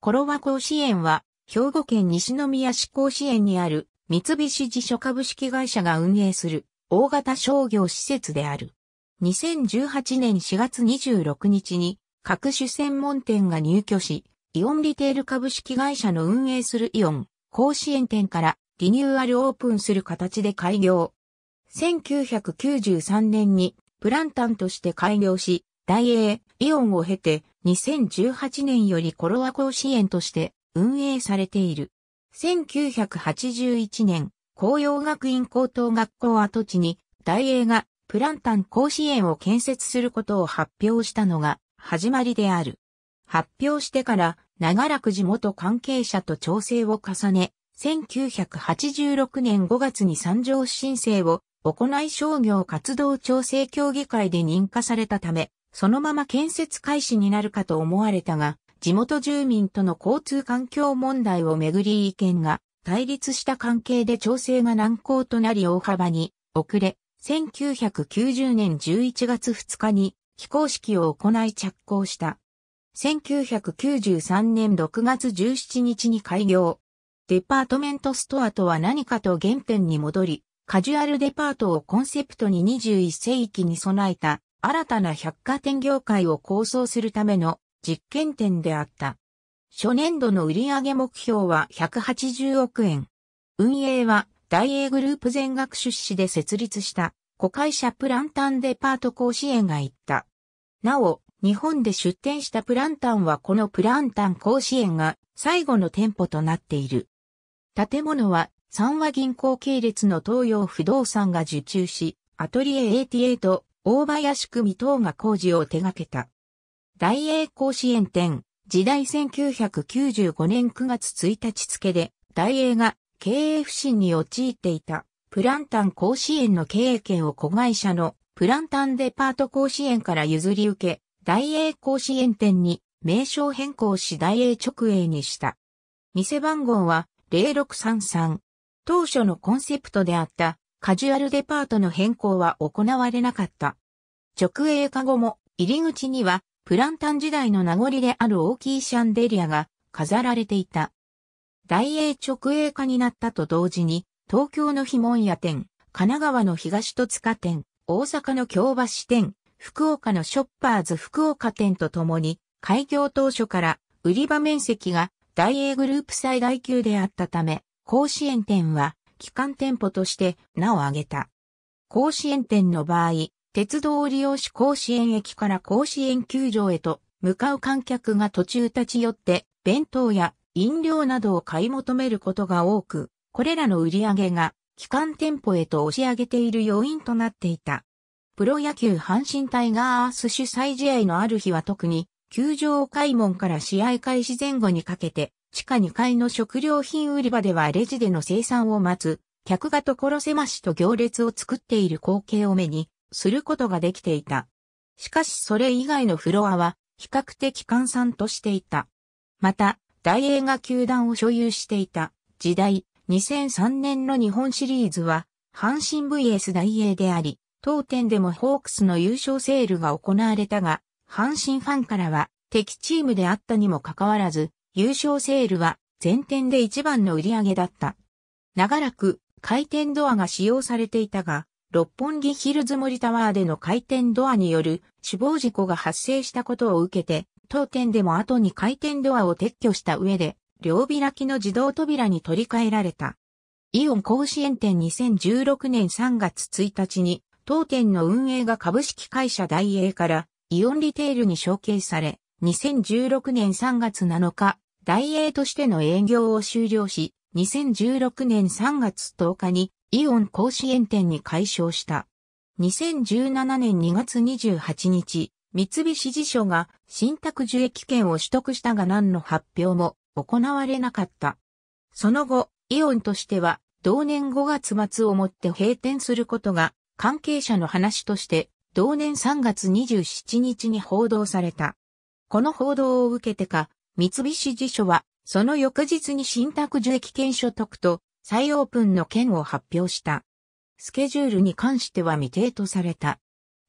コロワ甲子園は、兵庫県西宮市甲子園にある三菱自所株式会社が運営する大型商業施設である。2018年4月26日に各種専門店が入居し、イオンリテール株式会社の運営するイオン甲子園店からリニューアルオープンする形で開業。1993年にプランタンとして開業し、大英、イオンを経て2018年よりコロア甲子園として運営されている。1981年、紅葉学院高等学校跡地に、大英がプランタン甲子園を建設することを発表したのが始まりである。発表してから長らく地元関係者と調整を重ね、1986年5月に参上申請を行い商業活動調整協議会で認可されたため、そのまま建設開始になるかと思われたが、地元住民との交通環境問題をめぐり意見が対立した関係で調整が難航となり大幅に遅れ、1990年11月2日に非公式を行い着工した。1993年6月17日に開業。デパートメントストアとは何かと原点に戻り、カジュアルデパートをコンセプトに21世紀に備えた新たな百貨店業界を構想するための実験店であった。初年度の売上目標は180億円。運営は大英グループ全額出資で設立した子会社プランタンデパート甲子園が行った。なお、日本で出店したプランタンはこのプランタン甲子園が最後の店舗となっている。建物は三和銀行系列の東洋不動産が受注し、アトリエ88大林組等が工事を手掛けた。大英甲子園展、時代1995年9月1日付で、大英が経営不振に陥っていた、プランタン甲子園の経営権を子会社のプランタンデパート甲子園から譲り受け、大英甲子園店に名称変更し大英直営にした。店番号は0633。当初のコンセプトであったカジュアルデパートの変更は行われなかった。直営化後も入り口にはプランタン時代の名残である大きいシャンデリアが飾られていた。大英直営化になったと同時に、東京の非門屋店、神奈川の東戸塚店、大阪の京橋店、福岡のショッパーズ福岡店とともに、開業当初から売り場面積が大英グループ最大級であったため、甲子園店は基幹店舗として名を挙げた。甲子園店の場合、鉄道を利用し甲子園駅から甲子園球場へと向かう観客が途中立ち寄って弁当や飲料などを買い求めることが多く、これらの売り上げが基幹店舗へと押し上げている要因となっていた。プロ野球阪神タイガース主催試合のある日は特に、球場開門から試合開始前後にかけて、地下2階の食料品売り場ではレジでの生産を待つ、客が所狭しと行列を作っている光景を目にすることができていた。しかしそれ以外のフロアは比較的閑散としていた。また、大映が球団を所有していた時代2003年の日本シリーズは阪神 VS 大英であり、当店でもホークスの優勝セールが行われたが、阪神ファンからは敵チームであったにもかかわらず、優勝セールは全店で一番の売り上げだった。長らく回転ドアが使用されていたが、六本木ヒルズ森タワーでの回転ドアによる死亡事故が発生したことを受けて、当店でも後に回転ドアを撤去した上で、両開きの自動扉に取り替えられた。イオン甲子園店2016年3月1日に、当店の運営が株式会社ダイエーからイオンリテールに承継され、2016年3月7日、大英としての営業を終了し、2016年3月10日にイオン甲子園店に解消した。2017年2月28日、三菱地所が新宅受益権を取得したが何の発表も行われなかった。その後、イオンとしては同年5月末をもって閉店することが関係者の話として同年3月27日に報道された。この報道を受けてか、三菱地所は、その翌日に新宅受益権所得と再オープンの件を発表した。スケジュールに関しては未定とされた。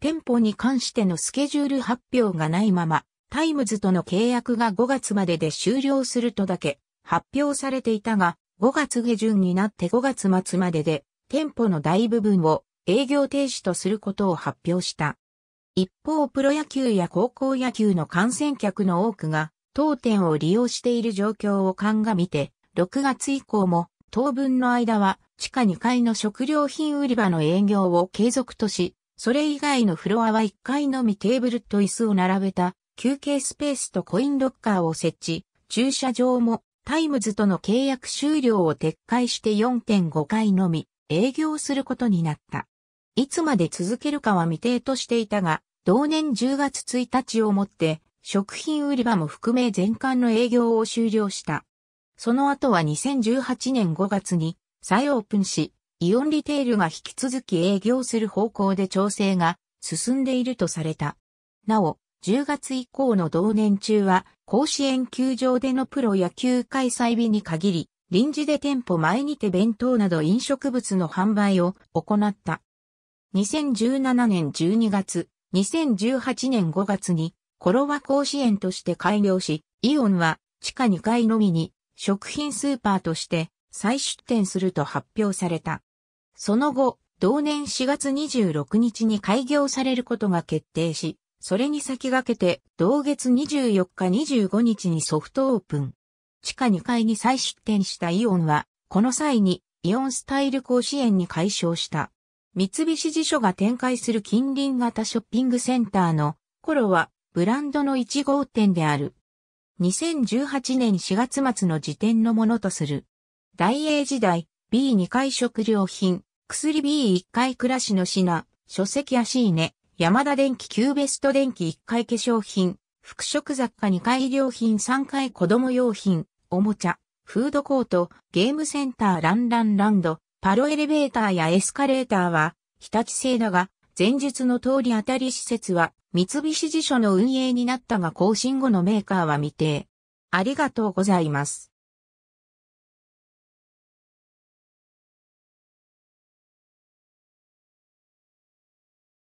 店舗に関してのスケジュール発表がないまま、タイムズとの契約が5月までで終了するとだけ発表されていたが、5月下旬になって5月末までで店舗の大部分を営業停止とすることを発表した。一方、プロ野球や高校野球の観戦客の多くが当店を利用している状況を鑑みて、6月以降も当分の間は地下2階の食料品売り場の営業を継続とし、それ以外のフロアは1階のみテーブルと椅子を並べた休憩スペースとコインロッカーを設置、駐車場もタイムズとの契約終了を撤回して4.5回のみ営業することになった。いつまで続けるかは未定としていたが、同年10月1日をもって食品売り場も含め全館の営業を終了した。その後は2018年5月に再オープンし、イオンリテールが引き続き営業する方向で調整が進んでいるとされた。なお、10月以降の同年中は、甲子園球場でのプロ野球開催日に限り、臨時で店舗前にて弁当など飲食物の販売を行った。2017年12月、2018年5月にコロワ甲子園として開業し、イオンは地下2階のみに食品スーパーとして再出店すると発表された。その後、同年4月26日に開業されることが決定し、それに先駆けて同月24日25日にソフトオープン。地下2階に再出店したイオンは、この際にイオンスタイル甲子園に改称した。三菱地所が展開する近隣型ショッピングセンターの頃はブランドの1号店である。2018年4月末の時点のものとする。大英時代、B2 回食料品、薬 B1 回暮らしの品、書籍やシーネ、山田電機キベスト電機1回化粧品、服飾雑貨2回料品3回子供用品、おもちゃ、フードコート、ゲームセンターランランランド、パロエレベーターやエスカレーターは、日立製だが、前述の通り当たり施設は三菱地所の運営になったが更新後のメーカーは未定。ありがとうございます。